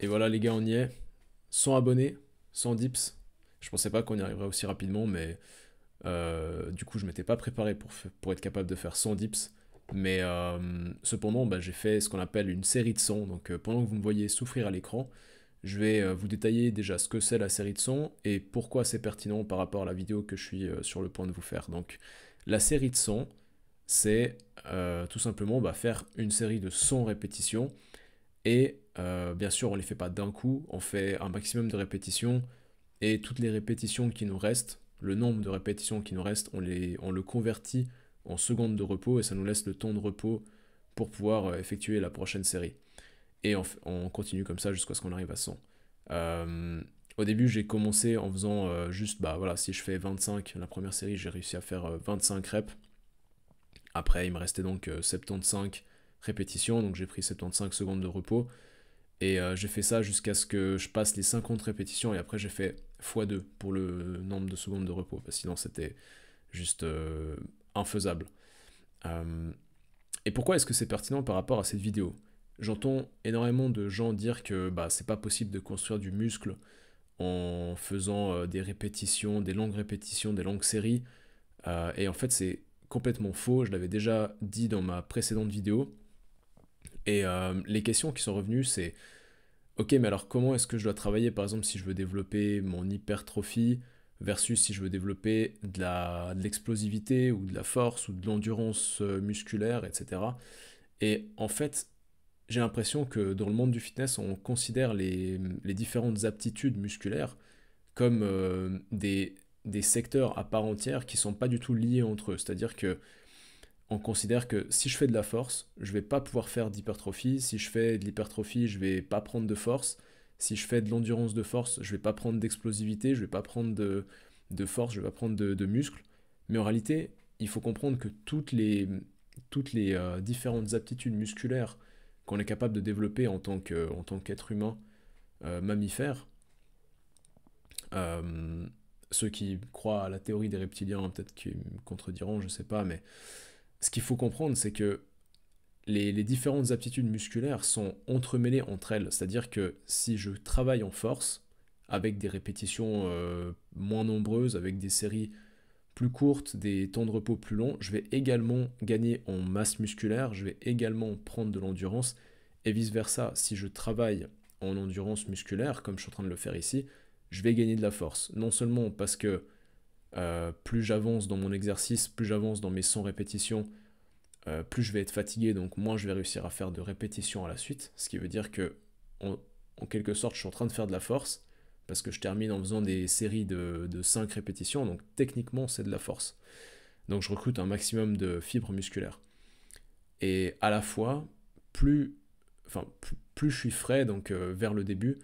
Et voilà les gars, on y est. 100 abonnés, 100 dips. Je ne pensais pas qu'on y arriverait aussi rapidement, mais euh, du coup je m'étais pas préparé pour, pour être capable de faire 100 dips. Mais euh, cependant, bah, j'ai fait ce qu'on appelle une série de sons. Donc euh, pendant que vous me voyez souffrir à l'écran, je vais vous détailler déjà ce que c'est la série de sons et pourquoi c'est pertinent par rapport à la vidéo que je suis sur le point de vous faire. Donc la série de sons, c'est tout simplement bah, faire une série de 100 répétitions et euh, bien sûr, on ne les fait pas d'un coup, on fait un maximum de répétitions. Et toutes les répétitions qui nous restent, le nombre de répétitions qui nous restent, on, les, on le convertit en secondes de repos et ça nous laisse le temps de repos pour pouvoir euh, effectuer la prochaine série. Et on, continue comme ça jusqu'à ce qu'on arrive à 100. Euh, au début, j'ai commencé en faisant juste, bah voilà, si je fais 25, la première série, j'ai réussi à faire 25 reps. Après, il me restait donc 75 répétitions, donc j'ai pris 75 secondes de repos. Et euh, j'ai fait ça jusqu'à ce que je passe les 50 répétitions et après j'ai fait x2 pour le nombre de secondes de repos, parce sinon c'était juste euh, infaisable. Euh, et pourquoi est-ce que c'est pertinent par rapport à cette vidéo J'entends énormément de gens dire que bah, c'est pas possible de construire du muscle en faisant des répétitions, des longues répétitions, des longues séries. et en fait c'est complètement faux, je l'avais déjà dit dans ma précédente vidéo. Et euh, les questions qui sont revenues, c'est Ok, mais alors comment est-ce que je dois travailler par exemple si je veux développer mon hypertrophie versus si je veux développer de l'explosivité ou de la force ou de l'endurance euh, musculaire, etc. Et en fait, j'ai l'impression que dans le monde du fitness, on considère les, différentes aptitudes musculaires comme euh, des, des secteurs à part entière qui ne sont pas du tout liés entre eux. C'est-à-dire que on considère que si je fais de la force, je vais pas pouvoir faire d'hypertrophie. Si je fais de l'hypertrophie, je vais pas prendre de force. Si je fais de l'endurance de force, je vais pas prendre d'explosivité, je vais pas prendre de, force, je vais pas prendre de, muscles. Mais en réalité, il faut comprendre que toutes les, toutes les euh, différentes aptitudes musculaires qu'on est capable de développer en tant que, en tant qu'être humain euh, mammifère, euh, ceux qui croient à la théorie des reptiliens, peut-être qu'ils me contrediront, je sais pas, mais ce qu'il faut comprendre, c'est que les, différentes aptitudes musculaires sont entremêlées entre elles. C'est-à-dire que si je travaille en force, avec des répétitions euh, moins nombreuses, avec des séries plus courtes, des temps de repos plus longs, je vais également gagner en masse musculaire, je vais également prendre de l'endurance, et vice-versa, si je travaille en endurance musculaire, comme je suis en train de le faire ici, je vais gagner de la force. Non seulement parce que euh, plus j'avance dans mon exercice, plus j'avance dans mes 100 répétitions, euh, plus je vais être fatigué, donc moins je vais réussir à faire de répétitions à la suite. Ce qui veut dire que, en, quelque sorte, je suis en train de faire de la force, parce que je termine en faisant des séries de, de 5 répétitions, donc techniquement, c'est de la force. Donc je recrute un maximum de fibres musculaires. Et à la fois, plus, enfin, plus, je suis frais, donc euh, vers le début,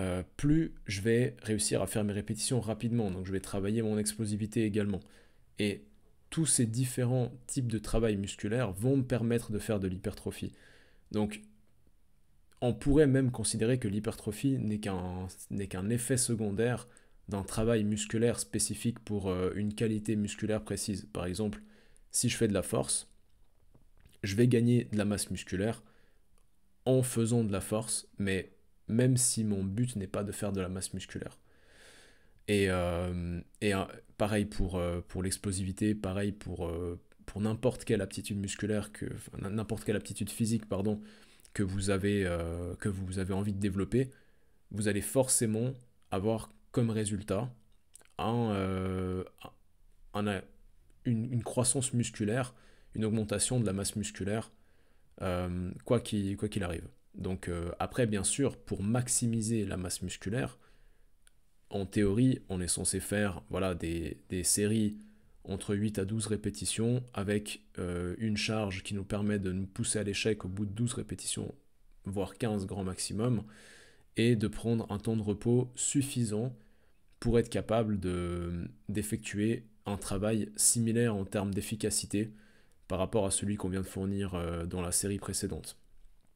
euh, plus je vais réussir à faire mes répétitions rapidement. Donc je vais travailler mon explosivité également. Et tous ces différents types de travail musculaire vont me permettre de faire de l'hypertrophie. Donc on pourrait même considérer que l'hypertrophie n'est qu'un qu'un effet secondaire d'un travail musculaire spécifique pour euh, une qualité musculaire précise. Par exemple, si je fais de la force, je vais gagner de la masse musculaire en faisant de la force, mais même si mon but n'est pas de faire de la masse musculaire. Et, euh, euh, pareil pour, euh, pour l'explosivité, pareil pour, pour n'importe quelle aptitude musculaire, que, n'importe quelle aptitude physique, pardon, que vous, avez, que vous avez envie de développer, vous allez forcément avoir comme résultat un, une, croissance musculaire, une augmentation de la masse musculaire, quoi qu'il arrive. Donc euh, après, bien sûr, pour maximiser la masse musculaire, en théorie, on est censé faire voilà, des, séries entre 8 à 12 répétitions avec euh, une charge qui nous permet de nous pousser à l'échec au bout de 12 répétitions, voire 15 grand maximum, et de prendre un temps de repos suffisant pour être capable d'effectuer un travail similaire en termes d'efficacité par rapport à celui qu'on vient de fournir euh, dans la série précédente.